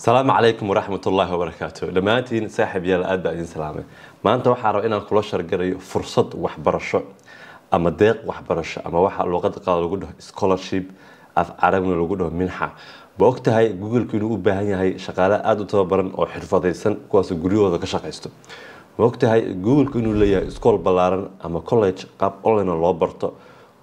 asalaamu calaykum waraxmat ullaahi wabarakaatu dhammaantiin saaxiib yaal aad baa idin salaamay maanta waxaan rabaa inaan kula shargarayo fursad waxbarasho ama deeq waxbarasho ama waxa luqada qaado lagu dhaho scholarship af carabna lagu dhaho minxa ba og tahay googleku inuu u baahan yahay shaqaale aada u tababaran oo xirfadaysan kuwaasoo guryahooda ka shaqaysto ma og tahay googleku inuu leeyahay iskool ballaaran ama college qaab online loo barto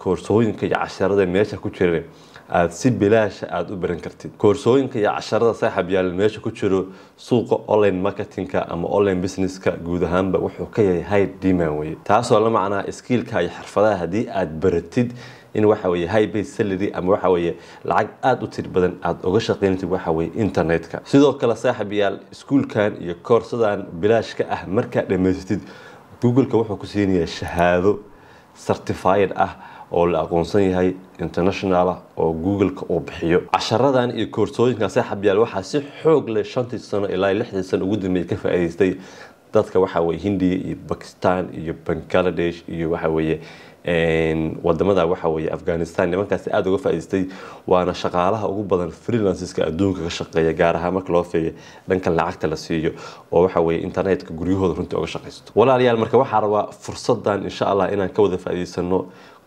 koorsooyinka iyo casharada meesha ku jirana aad si bilaasha aada u baran kartid koorsooyinka iyo casharada saaxab yaal meesha ku jiro suuqa online marketingka ama online businesska guud ahaanba wuxuu ka yahay high demand weye taasoo la macnaa skiilka iyo xirfadaha haddii aad baratid in waxa weye high base salary ama waxa weye lacag aada u tir badan aada uga shaqaynatid waxa weye internetka sidoo kale saaxib yaal iskuulkan iyo koorsadan bilaashka ah markaad dhammaysatid googleka wuxuu ku siinayaa shahaado certified ah oo la aqoonsan yahay internationala oo googleka uu bixiyo casharadan iyo koorsooyinkan saxabiyaal waxaa si xoog leh shantii sano ilaa lixdii sano ugu dambeeyay ka faa dadka waxa weye hindiya iyo bakistan iyo bangaladesh iyo waxa weye wadamada waxa weye afghanistan nimankaasi aada uga faa'idaystay waana shaqaalaha ugu badan freelanceska adduunka ka shaqeeya gaar ahaan marka loo feeyo dhanka lacagta la siiyo oo waxa weye internetka guryahooda runtii oga shaqaysto walaalayaal marka waxaa rabaa fursadan insha allah inaan ka wada faa'idaysano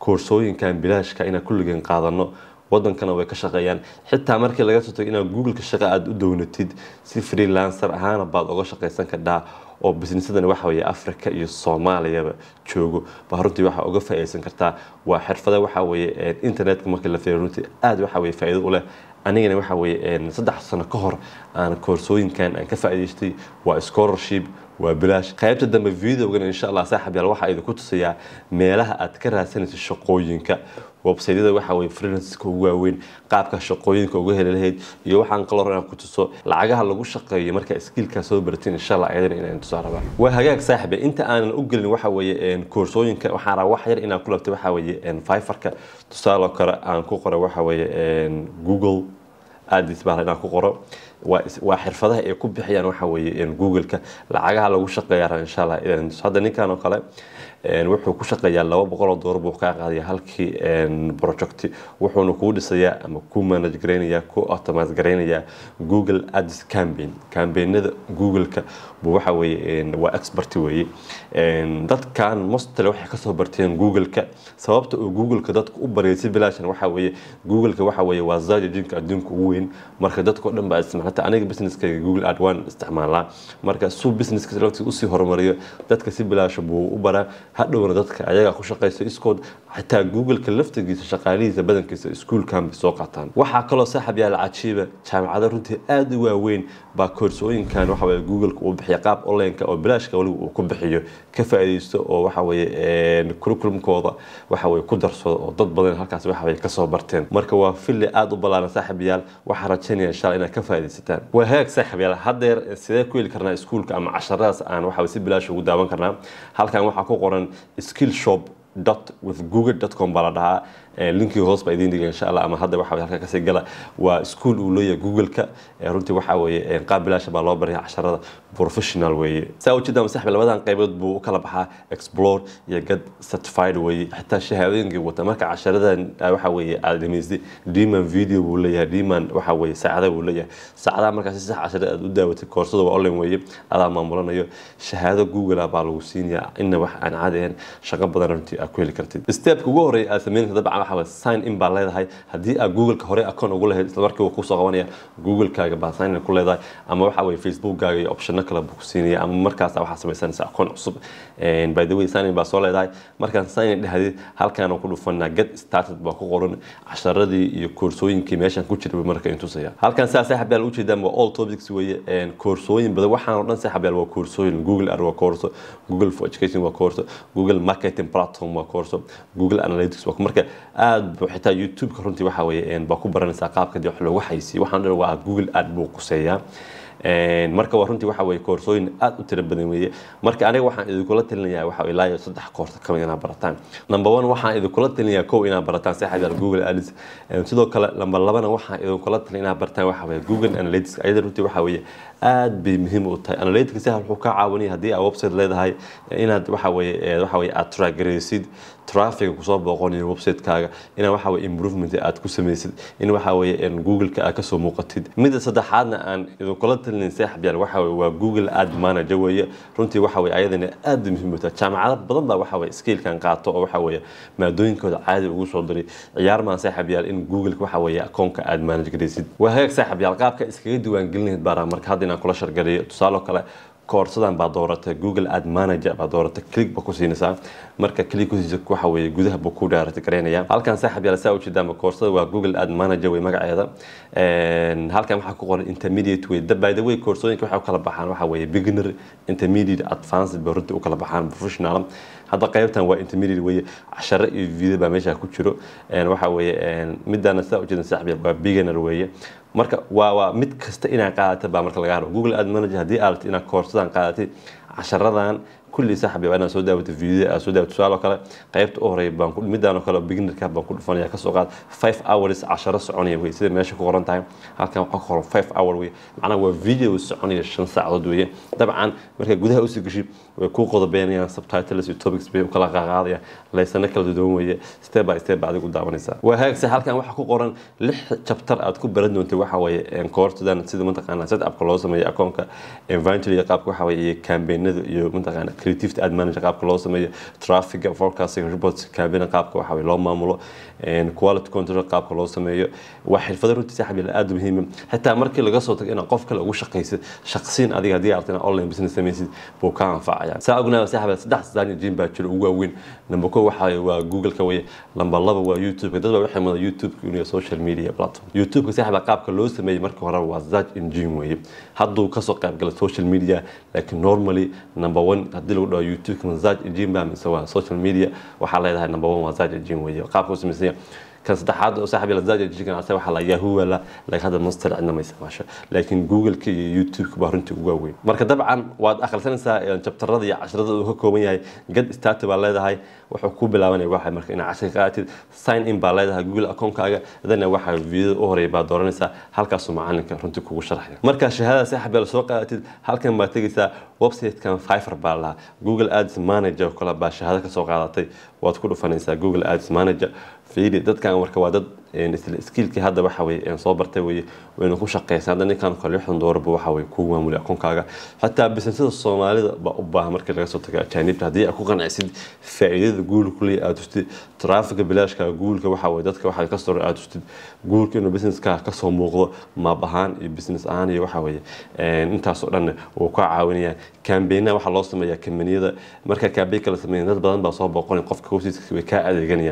koorsooyinkan bilaashka inaan kulligeen qaadano wadankana way ka shaqeeyaan xitaa markii laga soo tago inaad googleka shaqa aada u downatid si freelancer ahaana baad oga shaqaysan kadhaa oo businesadan waxa weye africa iyo soomaaliyaba joogo baa runtii waxaa uga faaidaysan kartaa waa xirfada waxa weye internetka marka la feero runtii aad waxa weye faa'iido u leh anigana waxa weye saddex sano ka hor aan koorsooyinkan aan ka faa'idaystay waa scholarship waa bilaash qaybta dambe videogan insha allah saaxiibyaal waxaa idinku tusayaa meelaha aad ka raadsanayso shaqooyinka websaydyada waxa weye freelanska ugu waaweyn qaabka shaqooyinka uga heli lahayd iyo waxaan kaloo rabaa ku tuso lacagaha lagu shaqeeyo marka skillkaa soo baratin insha allah ayadana inaan tusaa rabaa waa hagaag saaxiibe inta aanan u gelin waxa weeye koorsooyinka waxaan rabaa wax yar inaan ku labtay waxa weeye fiverka tusaale kale aan ku qoro waxa weeye google aadis baa inaan ku qoro waa xirfadaha ay ku bixiyaan waxa weeye google-ka lacagaha lagu shaqeeyaa insha allah hadda ninkan oo kale wuxuu ku shaqeeyaa laba boqol oo doolar buu kaa qaadaya halkii projecti wuxuuna kuu dhisayaa ama ku manage garaynayaa ku automat garaynayaa google ads campaign campaignada google buu waxa weeye waa expert weeye dadkan mostale waxay kasoo barteen google sababta uu google-ka u baryay si bilaashan waxa weeye google waxa weeye waa zaajijinka adduunka ugu weyn marka dadka dhan baa isticmaala noqotay aniga businesskayga google ad waan isticmaalaa marka suu businesskiisa laftiisa usii horumariyo dadka si bilaasha buu u baraa hadhowna dadka ayagaa ku shaqaysa iskood xitaa googleka laftigiisa shaqaalihiisa badankiisa iskuulkan bay soo qaataan waxaa kaloo saaxib yaala cajiiba jaamacado runtii aada u waaweyn baa koorsooyinkan waxa googleka uu bixiya qaab onlineka oo bilaashka weliba uu ku bixiyo ka faa'iidaysto oo waxa curriculumkooda waxa ku darsado oo dad badan halkaas waxa kasoo barteen marka waa fili aada u ballaaran saaxib yaal waxaan rajaynayaa inaad ka faa'iidaysa sitaan wahag saaxib yaal haddeer sidee ku heli karnaa iskuulka ama casharadaas aan waxa si bilaash ugu daawan karnaa halkan waxaa ku qoran skill shop dot with google dot com baa la dhahaa Eh, linkii hoos baa idiin dhiga insha allah ama hadda waxa halka kasii gala waa school uu leeyahay google eh, runtii waxa weeye eh, qaab bilaasha baa loo baraya casharada professional weeye saa ujeeda masaxbi labadan qaybood buu u kala baxaa explore iyo gad certified weeye xitaa shahaadooyinkii wata marka casharadan ah, waxa weeye aad dhamaysay dhiman video buu leeyahay dhiman waxa weeye saacada buu leeyahay saacadaha markaa si sax cashara aad u daawatay koorsada waa online weeye adaa maamulanayo shahaado google baa lagu siinayaa inna wax aan caadi ahayn shaqo badan runtii aad ku heli kartid steepka ugu horreeya aad samayn karta dabcan waxawa sign in baa leedahay haddii aa googleka hore acoon ugu lahayd isla markii wuu kusoo qabanaya googlekaaga baa sign in ku leedahay ama waxa weye facebookkaaga iyo optionno kale buu ku siinaya ama markaas waxaa samaysanaysa acoon cusub by the way sign in baa soo leedahay markaan sign in dhahday halkaan ku dhufanaa get started baa ku qoran casharadii iyo koorsooyinkii meeshan ku jiray marka intusaya halkan sidaa saaxib yaal ujeedaan waa all topics weeye koorsooyin badan waxaan oo dhan saaxib yaal waa koorsooyin google ar waa koorso google for education waa koorso google marketing platform waa koorso google analytics waa marka aad buu xitaa youtube-ka runtii waxa baa ku baranaysaa qaabka wax loogu xaysiyo waxaan dhan waa google aad buu quseeyaa marka waa runtii waxa weeye koorsooyin aad u tiro badan weeye marka aniga waxaan idinkula talinayaa waxa ilaa iyo saddex koorso ka mid inaad barataan number one waxaan idinkula talinayaa kow inaad barataan saxabiyaal google ads sidoo kale number labana waxaan idinkula talin inaad barataan waxa weeye google analytics ayada runtii waxa weeye aad bay muhiim u tahay analytics wuxuu kaa caawinaya haddii aad website leedahay inaad waxa weeye waxa weeye aad track trafiga kusoo booqonayo websitekaaga ina waxaa wey improvement aad ku samaysid in waxaa weye google aad kasoo muuqatid midda saddexaadna aan idinkula talinayn saaxiibyaal waxaa weye waa google ad manager weeye runtii waxa weye ayadana aad muhiimata jaamacado badan baa waxa weye skiilkan qaato oo waxa weye maadooyinkooda caadi ugu soo diray ciyaar maan saaxiibyaal in google waxa weye akoonka aad manager garaysid waa hagaag saaxiibyaal qaabka iskaga diiwaan gelinayd baara marka hadda inaan kula shargarayo tusaale kale koorsadan baa dooratay google ad manager baa dooratay click ba ku siinaysaa marka click kusiisa waxa weeye gudaha buu ku dhaaratay gareynaya halkan saaxib yaala saa ujeedaanba koorsada waa google ad manager wey magaceeda halkan waxaa ku qoran intermediate wey by the way koorsooyinka waxay u kala baxaan waxa weeye beginner intermediate advanced ba runtii u kala baxaan professional hadda qaybtan waa intermediate weye casharo iyo video baa meesha ku jiro waxa weye middaana sidaa ujeeda saxbiya waa beginner weeye marka waa waa mid kasta inaa qaadata baa marka laga haro google ad manager haddii aad inaad koorsadan qaadatay casharadan kulley saxbi waa inaad soo daawata videoda aad soo daawata su-aal oo kale qaybta u horey baan ku midaan oo kale beginnerka baan ku dhufanaya kasoo qaad five hours casharo soconaya wey sida meesha ku qoran tahay halkan waxaa ku qoran five hour wey macnaha waa video soconaya shan saacadood weeye dabcan markaa gudaha usii geshid way kuu qodobeynayaan subtitles iyo topics bay ukala qaaqaadayaan laysana kala duwan weeye step by step baad u daawanaysaa wahaagse halkan waxaa ku qoran lix chapter aad ku baran doontay waxa koortadan sida mataqaana set upka loo sameeyo akoonka inventory qaabka waxa iyo campaignada iyo mataqaana creativt ad manager qaabka loo sameeyo traffiga forecasting reports campaign qaabka waxa loo maamulo quality control qaabka loo sameeyo wax xirfada runtii saaxiib ila aad ah. xitaa markii laga soo tago inaad qof kale ugu shaqaysid shaqsiin adiga hadii aad rabto online business samaysid buu ka anfacaya saa ognaada saaxiib saddex sadaan jin baa jiro ugu waaweyn number 1 waxa waa google ka number 2 waa youtube dad baa waxay moodaan youtube inuu social media platform youtube ka qaabka loo sameeyo markii hore waa search engine weeye hadduu ka soo social media laakiin normally number 1 hadii lagu dhaho youtube-ka massage engine baa mise waa social media waxaa leedahay number one waa massage engine weeye qaabka u samaysanya kan saddexaad oo saaxiib lazada ganacsiga waxaa la yahuwa la hada master cidna maysa maasha laakiin google iyo youtube baa runtii ugu waaweyn marka dabcan waad akhrisanaysaa jabtarada iyo casharada uu ka kooban yahay gad start baa leedahay wuxuu ku bilaabanaya waxa marka inaad casharka qaadatid sign in baa leedahay google account adana waxa videoda u horeeya baa dooranaysaa halkaasuu macalinka runtii kugu sharxaya marka shahaadada saaxiib baa lasoo qaadatid halkan baad tegaysaa website fifer baa lahaa google ads manager kale baa shahaado kasoo qaadatay waad ku dhufanaysaa google ads manager fiiri dadkan warka waa dad iskiilkii hadda waxa soo bartay weye wayna ku shaqeysa hadda ninkan kale xundoorba waxa weye ku maamuli aqoonkaga xataa businesada soomaalida baa u baahan markii laga soo tago ajaanibta haddii aad ku qanacsid faa'iidada guulku aad tustid traafika bilaashka guulka waxa dadka waxa ka aad tustid guulka inuu businesska ka muuqdo maab ahaan iyo business ahaan iyo waxa weye intaas wuu ka caawinayaa kambeynaa waxaa loo sameeyaa kambaniyada markaa kaambeen kala sameeya dad badan baa soo booqonay qofka hoostiisa way kaa adeeganayaan